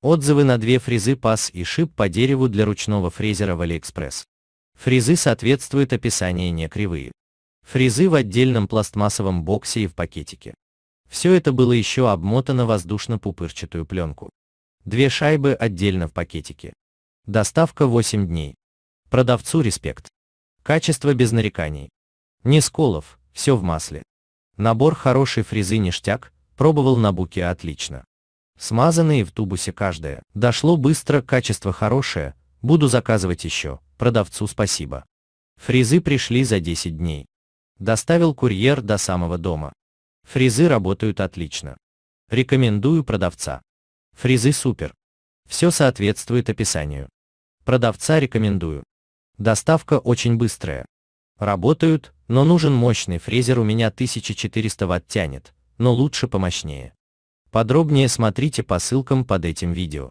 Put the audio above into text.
Отзывы на две фрезы паз и шип по дереву для ручного фрезера в Алиэкспресс. Фрезы соответствуют описанию не кривые. Фрезы в отдельном пластмассовом боксе и в пакетике. Все это было еще обмотано воздушно-пупырчатую пленку. Две шайбы отдельно в пакетике. Доставка 8 дней. Продавцу респект. Качество без нареканий. Ни сколов, все в масле. Набор хорошей фрезы ништяк, пробовал на буке отлично. Смазанные в тубусе каждая. Дошло быстро, качество хорошее, буду заказывать еще, продавцу спасибо. Фрезы пришли за 10 дней. Доставил курьер до самого дома. Фрезы работают отлично. Рекомендую продавца. Фрезы супер. Все соответствует описанию. Продавца рекомендую. Доставка очень быстрая. Работают, но нужен мощный фрезер у меня 1400 ватт тянет, но лучше помощнее. Подробнее смотрите по ссылкам под этим видео.